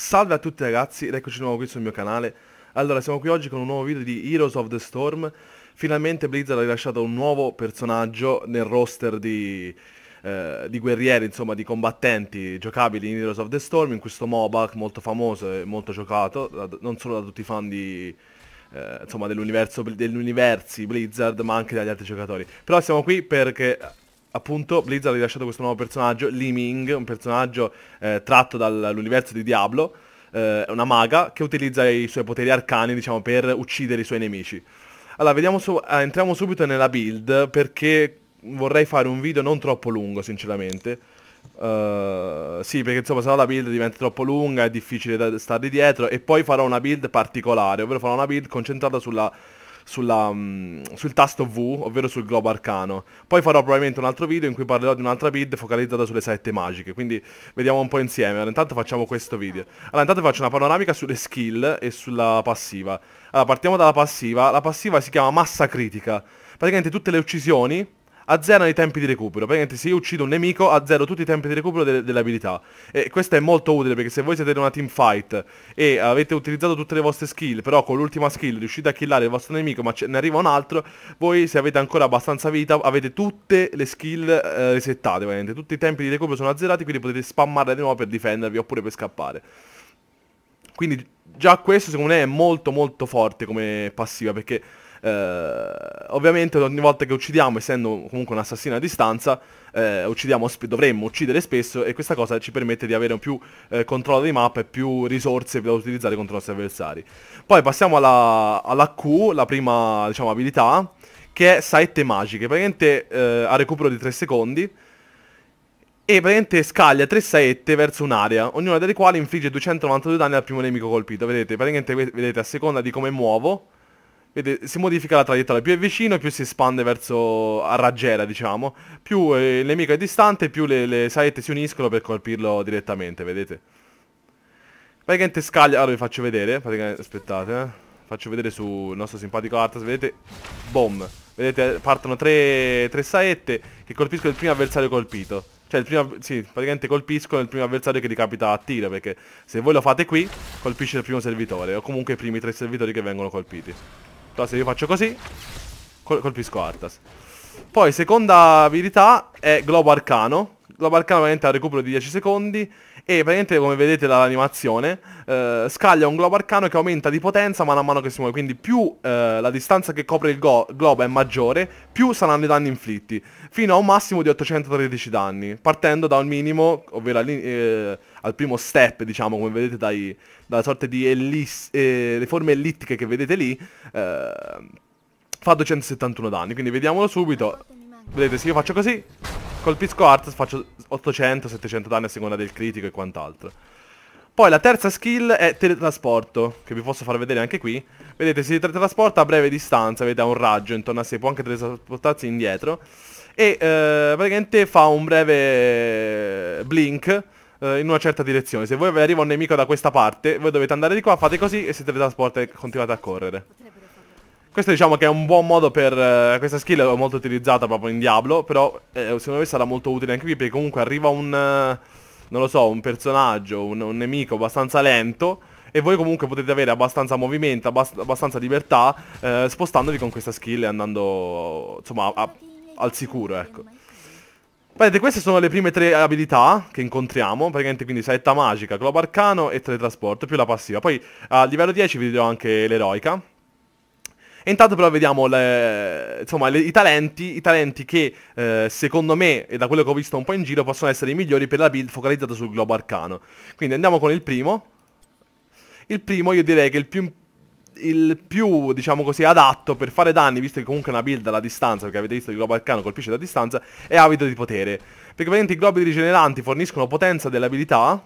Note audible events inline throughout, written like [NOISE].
Salve a tutti ragazzi ed eccoci di nuovo qui sul mio canale Allora siamo qui oggi con un nuovo video di Heroes of the Storm Finalmente Blizzard ha rilasciato un nuovo personaggio nel roster di, eh, di guerrieri, insomma di combattenti giocabili in Heroes of the Storm In questo MOBA molto famoso e molto giocato da, Non solo da tutti i fan di, eh, insomma dell'universo dell'universi Blizzard ma anche dagli altri giocatori però siamo qui perché appunto Blizzard ha rilasciato questo nuovo personaggio, Liming, un personaggio eh, tratto dall'universo di Diablo, eh, una maga che utilizza i suoi poteri arcani, diciamo, per uccidere i suoi nemici. Allora, su eh, entriamo subito nella build perché vorrei fare un video non troppo lungo, sinceramente. Uh, sì, perché insomma se no la build diventa troppo lunga, è difficile da stargli dietro e poi farò una build particolare, ovvero farò una build concentrata sulla sulla, mh, mm, sul tasto V, ovvero sul globo arcano. Poi farò probabilmente un altro video in cui parlerò di un'altra build focalizzata sulle sette magiche, quindi vediamo un po' insieme. Allora, intanto facciamo questo video. Allora, intanto faccio una panoramica sulle skill e sulla passiva. Allora, partiamo dalla passiva. La passiva si chiama massa critica. Praticamente tutte le uccisioni azzerano i tempi di recupero. Praticamente se io uccido un nemico azzero tutti i tempi di recupero de dell'abilità. E questo è molto utile perché se voi siete in una team fight e avete utilizzato tutte le vostre skill, però con l'ultima skill riuscite a killare il vostro nemico ma ne arriva un altro, voi se avete ancora abbastanza vita avete tutte le skill eh, resettate, praticamente. Tutti i tempi di recupero sono azzerati, quindi potete spammarle di nuovo per difendervi oppure per scappare. Quindi già questo secondo me è molto molto forte come passiva perché eh, ovviamente ogni volta che uccidiamo, essendo comunque un assassino a distanza, eh, uccidiamo, dovremmo uccidere spesso e questa cosa ci permette di avere più eh, controllo di mappa e più risorse da utilizzare contro i nostri avversari. Poi passiamo alla, alla Q, la prima diciamo, abilità, che è Saette Magiche, praticamente eh, a recupero di 3 secondi. E praticamente scaglia 3 saette verso un'area, ognuna delle quali infligge 292 danni al primo nemico colpito. Vedete, praticamente vedete a seconda di come muovo, Vede, si modifica la traiettoria, più è vicino più si espande verso a raggiera diciamo, più eh, il nemico è distante più le, le saette si uniscono per colpirlo direttamente, vedete? Praticamente scaglia, allora vi faccio vedere, aspettate, eh. faccio vedere sul nostro simpatico Artas, vedete, boom, vedete partono tre, tre saette che colpiscono il primo avversario colpito, cioè il primo, sì, praticamente colpiscono il primo avversario che li capita a tiro, perché se voi lo fate qui colpisce il primo servitore o comunque i primi tre servitori che vengono colpiti. Però se io faccio così, col colpisco Arthas. Poi, seconda abilità è Globo Arcano. Globo Arcano ovviamente ha recupero di 10 secondi e praticamente come vedete dall'animazione eh, scaglia un globo arcano che aumenta di potenza mano a mano che si muove, quindi più eh, la distanza che copre il globo è maggiore, più saranno i danni inflitti, fino a un massimo di 813 danni, partendo da un minimo, ovvero eh, al primo step, diciamo, come vedete dai, dalla sorta di ellis, eh, le forme ellittiche che vedete lì, eh, fa 271 danni, quindi vediamolo subito. Vedete, se io faccio così, colpisco Arthas, faccio 800-700 danni a seconda del critico e quant'altro. Poi la terza skill è teletrasporto, che vi posso far vedere anche qui. Vedete, si teletrasporta a breve distanza, vedete, ha un raggio intorno a sé, può anche teletrasportarsi indietro. E eh, praticamente fa un breve blink eh, in una certa direzione. Se voi arriva un nemico da questa parte, voi dovete andare di qua, fate così e si teletrasporta e continuate a correre. Questo diciamo che è un buon modo per... Eh, questa skill è molto utilizzata proprio in Diablo, però eh, secondo me sarà molto utile anche qui perché comunque arriva un... Eh, non lo so, un personaggio, un, un nemico abbastanza lento e voi comunque potete avere abbastanza movimento, abbast abbastanza libertà eh, spostandovi con questa skill e andando insomma al sicuro ecco. Vedete, queste sono le prime tre abilità che incontriamo, praticamente quindi saetta magica, globo arcano e teletrasporto, più la passiva. Poi a livello 10 vi dirò anche l'eroica. E intanto però vediamo le, insomma, le, i, talenti, i, talenti, che eh, secondo me e da quello che ho visto un po' in giro possono essere i migliori per la build focalizzata sul globo arcano. Quindi andiamo con il primo. Il primo io direi che il più importante il più, diciamo così, adatto per fare danni, visto che comunque è una build alla distanza, perché avete visto che il globo arcano colpisce da distanza, è avido di potere. Perché praticamente i globi rigeneranti forniscono potenza dell'abilità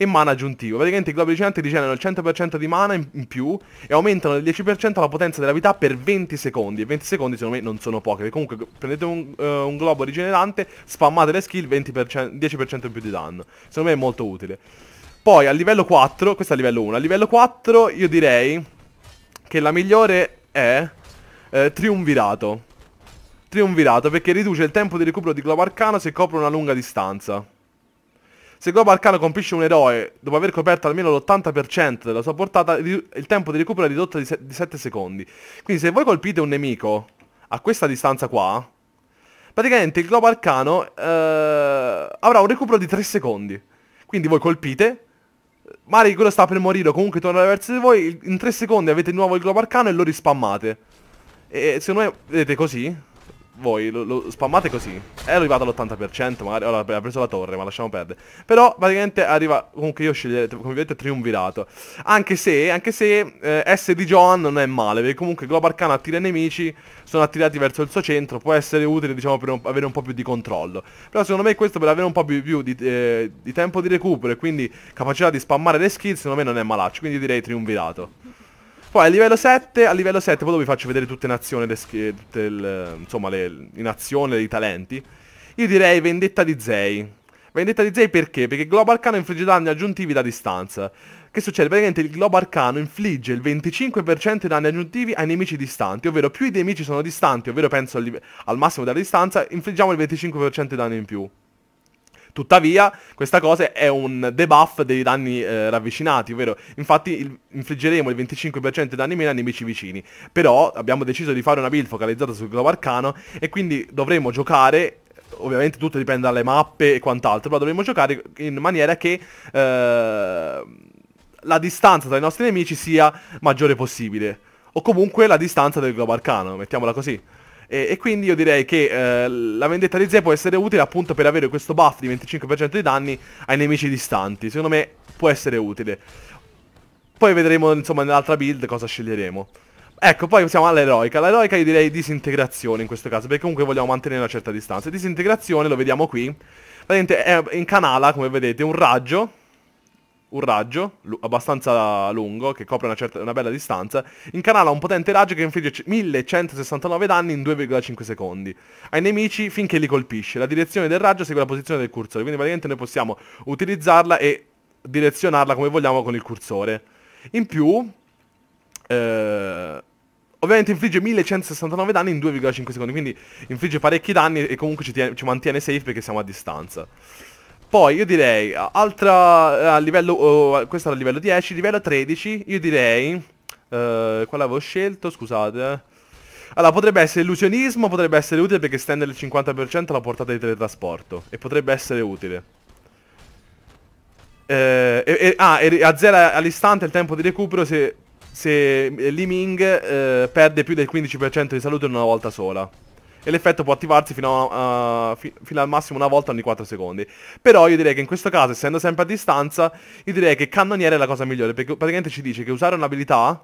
e mana aggiuntivo. Praticamente i globi rigeneranti rigenerano il 100% di mana in, più e aumentano del 10% la potenza dell'abilità per 20 secondi. E 20 secondi secondo me non sono poche, comunque prendete un, uh, un globo rigenerante, spammate le skill, 20%, 10% in più di danno. Secondo me è molto utile. Poi a livello 4, questo è a livello 1, a livello 4 io direi che la migliore è eh, Triumvirato. Triumvirato perché riduce il tempo di recupero di globo arcano se copre una lunga distanza. Se globo arcano colpisce un eroe dopo aver coperto almeno l'80% della sua portata, il tempo di recupero è ridotto di, di 7 secondi. Quindi se voi colpite un nemico a questa distanza qua, praticamente il globo arcano eh, avrà un recupero di 3 secondi. Quindi voi colpite, Mari quello sta per morire, comunque torna verso di voi, in 3 secondi avete di nuovo il globo arcano e lo rispammate. E secondo me, vedete così, voi lo, lo spammate così È arrivato all'80% magari Ora allora, ha preso la torre ma lasciamo perdere Però praticamente arriva Comunque io sceglierete come vedete triumvirato Anche se Anche se eh, S di Johan non è male Perché comunque Global Arcana attira i nemici Sono attirati verso il suo centro Può essere utile diciamo per un, avere un po' più di controllo Però secondo me questo per avere un po' più, più di, eh, di tempo di recupero E quindi capacità di spammare le skill Secondo me non è malaccio Quindi direi triumvirato poi a livello 7, a livello 7 poi vi faccio vedere tutte in azione le, tutte il, insomma, le, in azione i talenti. Io direi vendetta di Zei. Vendetta di Zei perché? Perché Globo Arcano infligge danni aggiuntivi da distanza. Che succede? Praticamente il Globo Arcano infligge il 25% di danni aggiuntivi ai nemici distanti, ovvero più i nemici sono distanti, ovvero penso al, al massimo della distanza, infliggiamo il 25% di danni in più. Tuttavia, questa cosa è un debuff dei danni eh, ravvicinati, ovvero infatti il, infliggeremo il 25% di danni meno a nemici vicini. Però abbiamo deciso di fare una build focalizzata sul globo arcano e quindi dovremo giocare ovviamente tutto dipende dalle mappe e quant'altro, però dovremmo giocare in maniera che eh, la distanza tra i nostri nemici sia maggiore possibile. O comunque la distanza del globo arcano, mettiamola così. E, e quindi io direi che eh, la vendetta di Zé può essere utile appunto per avere questo buff di 25% di danni ai nemici distanti. Secondo me può essere utile. Poi vedremo insomma nell'altra build cosa sceglieremo. Ecco, poi siamo all'eroica. L'eroica io direi disintegrazione in questo caso, perché comunque vogliamo mantenere una certa distanza. Disintegrazione, lo vediamo qui. Praticamente incanala, come vedete, un raggio un raggio abbastanza lungo che copre una, certa, una, bella distanza, incanala un potente raggio che infligge 1169 danni in 2,5 secondi ai nemici finché li colpisce. La direzione del raggio segue la posizione del cursore, quindi praticamente noi possiamo utilizzarla e direzionarla come vogliamo con il cursore. In più, eh, ovviamente infligge 1169 danni in 2,5 secondi, quindi infligge parecchi danni e comunque ci, tiene, ci mantiene safe perché siamo a distanza. Poi io direi, altra a livello, oh, questo era a livello 10, livello 13, io direi, eh, quale avevo scelto, scusate. Eh. Allora, potrebbe essere illusionismo, potrebbe essere utile perché stende il 50% la portata di teletrasporto. E potrebbe essere utile. Eh, e, ah, e azzera all'istante il tempo di recupero se, se Li Ming eh, perde più del 15% di salute in una volta sola e l'effetto può attivarsi fino, a, uh, fi fino, al massimo una volta ogni 4 secondi. Però io direi che in questo caso, essendo sempre a distanza, io direi che cannoniere è la cosa migliore, perché praticamente ci dice che usare un'abilità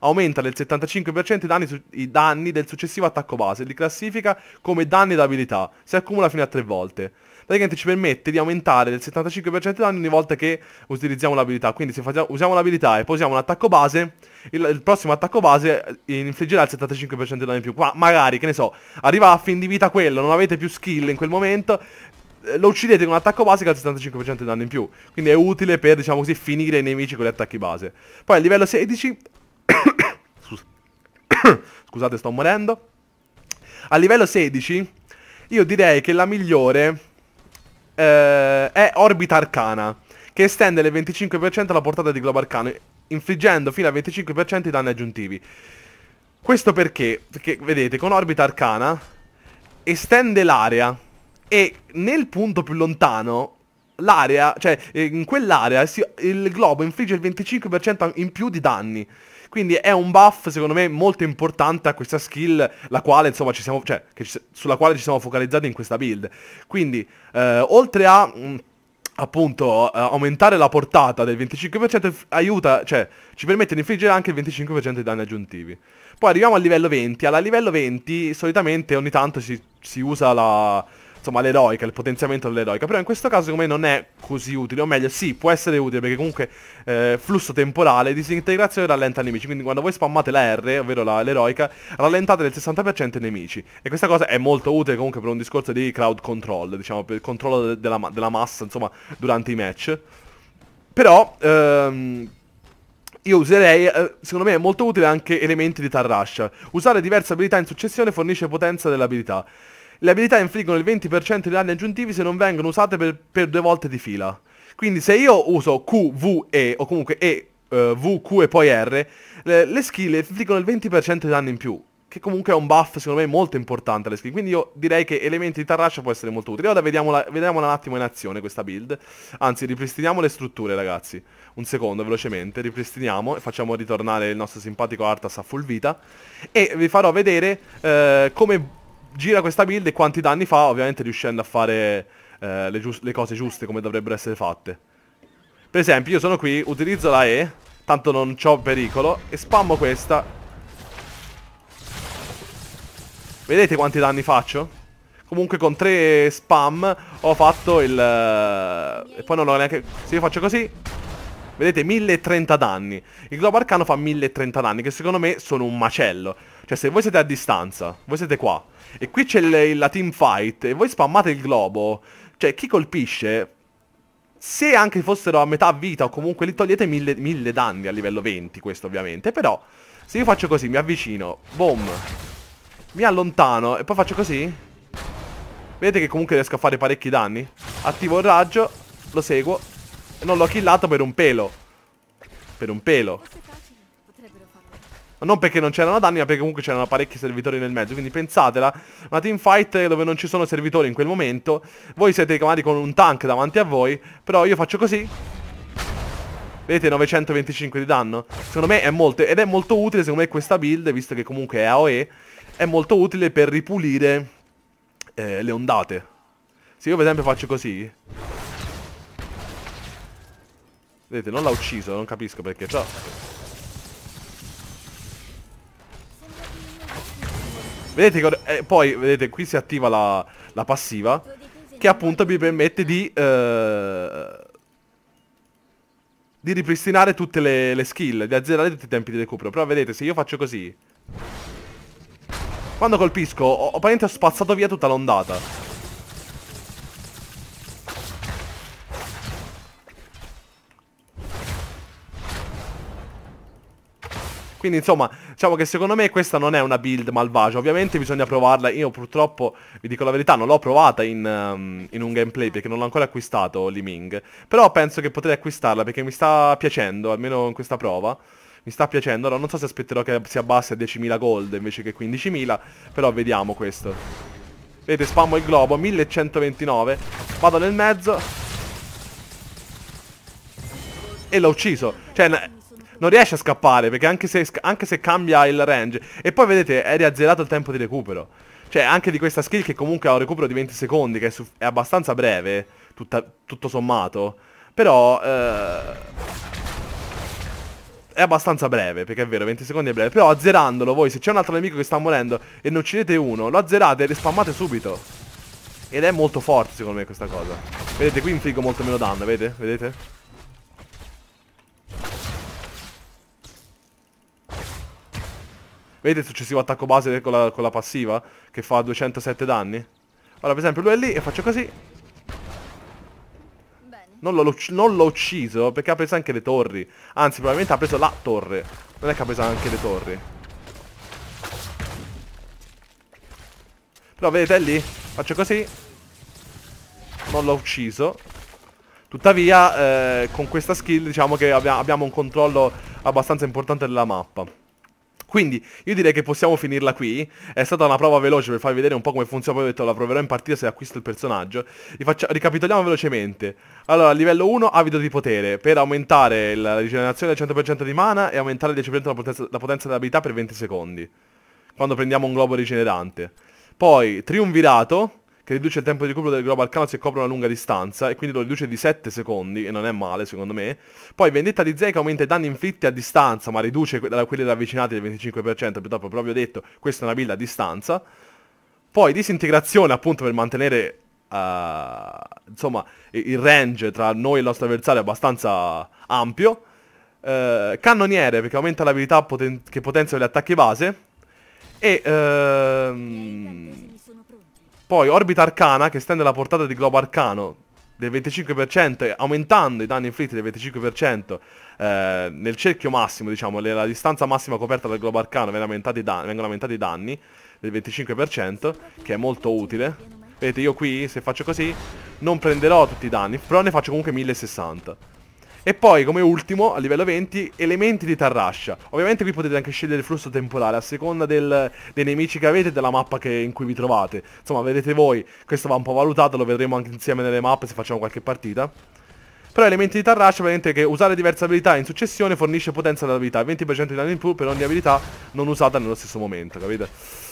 aumenta del 75% i danni, i danni, del successivo attacco base, li classifica come danni d'abilità, si accumula fino a 3 volte praticamente ci permette di aumentare del 75% di danni ogni volta che utilizziamo l'abilità. Quindi se facciamo, usiamo l'abilità e posiamo un attacco base, il, il, prossimo attacco base eh, infliggerà il 75% di danno in più. Ma magari, che ne so, arriva a fin di vita quello, non avete più skill in quel momento, eh, lo uccidete con un attacco base che ha il 75% di danno in più. Quindi è utile per, diciamo così, finire i nemici con gli attacchi base. Poi a livello 16... [COUGHS] [COUGHS] Scusate, sto morendo. A livello 16, io direi che la migliore eh, è Orbita Arcana, che estende del 25% la portata di globo arcano, infliggendo fino al 25% i danni aggiuntivi. Questo perché, perché vedete, con Orbita Arcana estende l'area e nel punto più lontano l'area, cioè eh, in quell'area il globo infligge il 25% in più di danni. Quindi è un buff secondo me molto importante a questa skill la quale, insomma, ci siamo, cioè, ci, sulla quale ci siamo focalizzati in questa build. Quindi eh, oltre a... Mh, mm, appunto eh, aumentare la portata del 25% aiuta, cioè ci permette di infliggere anche il 25% di danni aggiuntivi. Poi arriviamo al livello 20, alla livello 20 solitamente ogni tanto si, si usa la, insomma l'eroica, il potenziamento dell'eroica. Però in questo caso come non è così utile, o meglio sì, può essere utile perché comunque eh, flusso temporale, disintegrazione rallenta i nemici. Quindi quando voi spammate la R, ovvero l'eroica, rallentate del 60% i nemici. E questa cosa è molto utile comunque per un discorso di crowd control, diciamo per il controllo della, della massa, insomma, durante i match. Però... Ehm, io userei, eh, secondo me è molto utile anche elementi di tarrascia. Usare diverse abilità in successione fornisce potenza dell'abilità. Le abilità infliggono il 20% di danni aggiuntivi se non vengono usate per, per, due volte di fila. Quindi se io uso Q, V, E, o comunque E, uh, V, Q e poi R, le, le skill infliggono il 20% di danni in più. Che comunque è un buff secondo me molto importante alle skill. Quindi io direi che elementi di Tarrascia può essere molto utile. Ora vediamola, vediamola un attimo in azione questa build. Anzi, ripristiniamo le strutture ragazzi. Un secondo, velocemente. Ripristiniamo e facciamo ritornare il nostro simpatico Artas a full vita. E vi farò vedere eh, come gira questa build e quanti danni fa, ovviamente riuscendo a fare eh, le, le cose giuste come dovrebbero essere fatte. Per esempio, io sono qui, utilizzo la E, tanto non ho pericolo, e spammo questa. Vedete quanti danni faccio? Comunque con tre spam ho fatto il... Eh, e poi non ho neanche... Se io faccio così... Vedete, 1030 danni. Il globo arcano fa 1030 danni, che secondo me sono un macello. Cioè se voi siete a distanza, voi siete qua, e qui c'è la team fight, e voi spammate il globo, cioè chi colpisce, se anche fossero a metà vita o comunque li togliete mille, mille danni a livello 20, questo ovviamente, però se io faccio così, mi avvicino, boom, mi allontano e poi faccio così... Vedete che comunque riesco a fare parecchi danni? Attivo il raggio, lo seguo, e non l'ho killato per un pelo. Per un pelo. Non perché non c'erano danni, ma perché comunque c'erano parecchi servitori nel mezzo. Quindi pensatela, una teamfight dove non ci sono servitori in quel momento. Voi siete chiamati con un tank davanti a voi, però io faccio così. Vedete 925 di danno Secondo me è molto Ed è molto utile secondo me questa build Visto che comunque è AOE È molto utile per ripulire eh, Le ondate Se io per esempio faccio così Vedete non l'ha ucciso Non capisco perché Però Vedete che eh, poi, vedete, qui si attiva la, la passiva che appunto mi permette di, eh, di ripristinare tutte le, le, skill, di azzerare tutti i tempi di recupero. Però vedete, se io faccio così, quando colpisco, ho, ho, ho spazzato via tutta l'ondata. Quindi insomma diciamo che secondo me questa non è una build malvagia Ovviamente bisogna provarla Io purtroppo vi dico la verità non l'ho provata in, um, in, un gameplay Perché non l'ho ancora acquistato Liming. Però penso che potrei acquistarla perché mi sta piacendo Almeno in questa prova mi sta piacendo, allora non so se aspetterò che si abbassi a 10.000 gold invece che 15.000, però vediamo questo. Vedete, spammo il globo, 1129, vado nel mezzo, e l'ho ucciso. Cioè, non riesce a scappare perché anche se, anche se cambia il range e poi vedete è riazzerato il tempo di recupero cioè anche di questa skill che comunque ha un recupero di 20 secondi che è, è abbastanza breve tutta, tutto sommato però eh è abbastanza breve, perché è vero, 20 secondi è breve. Però azzerandolo voi, se c'è un altro nemico che sta morendo e ne uccidete uno, lo azzerate e rispammate subito. Ed è molto forte secondo me questa cosa. Vedete, qui infliggo molto meno danno, vedete? Vedete? Vedete il successivo attacco base con la, con la passiva? Che fa 207 danni? Allora, per esempio, lui è lì e faccio così. Non l'ho, ucciso perché ha preso anche le torri. Anzi, probabilmente ha preso la torre. Non è che ha preso anche le torri. Però vedete è lì? Faccio così. Non l'ho ucciso. Tuttavia, eh, con questa skill diciamo che abbiamo un controllo abbastanza importante della mappa. Quindi io direi che possiamo finirla qui È stata una prova veloce per farvi vedere un po' come funziona Poi ho detto la proverò in partita se acquisto il personaggio faccia, Ricapitoliamo velocemente Allora, livello 1, avido di potere Per aumentare la rigenerazione del 100% di mana E aumentare il 10% la potenza, la potenza dell'abilità per 20 secondi Quando prendiamo un globo rigenerante Poi, triumvirato che riduce il tempo di recupero del Global arcano se copre una lunga distanza e quindi lo riduce di 7 secondi e non è male secondo me. Poi vendetta di Zeke aumenta i danni inflitti a distanza ma riduce quelli ravvicinati del 25%, purtroppo proprio detto questa è una build a distanza. Poi disintegrazione appunto per mantenere uh, insomma il range tra noi e il nostro avversario abbastanza ampio. Uh, cannoniere perché aumenta l'abilità poten che potenziano gli attacchi base. E... Uh, poi Orbita Arcana che estende la portata di Globo Arcano del 25%, aumentando i danni inflitti del 25% eh, nel cerchio massimo, diciamo, le, la distanza massima coperta dal globo arcano vengono aumentati i danni del 25%, che è molto utile. Vedete, io qui, se faccio così, non prenderò tutti i danni, però ne faccio comunque 1060. E poi come ultimo, a livello 20, elementi di Tarrascia. Ovviamente qui potete anche scegliere il flusso temporale a seconda del, dei nemici che avete e della mappa che, in cui vi trovate. Insomma, vedete voi, questo va un po' valutato, lo vedremo anche insieme nelle mappe se facciamo qualche partita. Però elementi di Tarrascia ovviamente che usare diverse abilità in successione fornisce potenza dell'abilità, 20% di danno in più per ogni abilità non usata nello stesso momento, capite?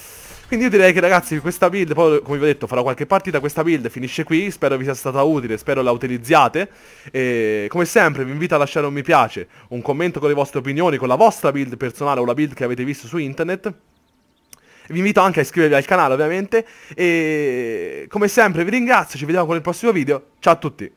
Quindi io direi che ragazzi questa build, poi come vi ho detto farò qualche partita, questa build finisce qui, spero vi sia stata utile, spero la utilizziate e come sempre vi invito a lasciare un mi piace, un commento con le vostre opinioni, con la vostra build personale o la build che avete visto su internet vi invito anche a iscrivervi al canale ovviamente e come sempre vi ringrazio, ci vediamo con il prossimo video, ciao a tutti!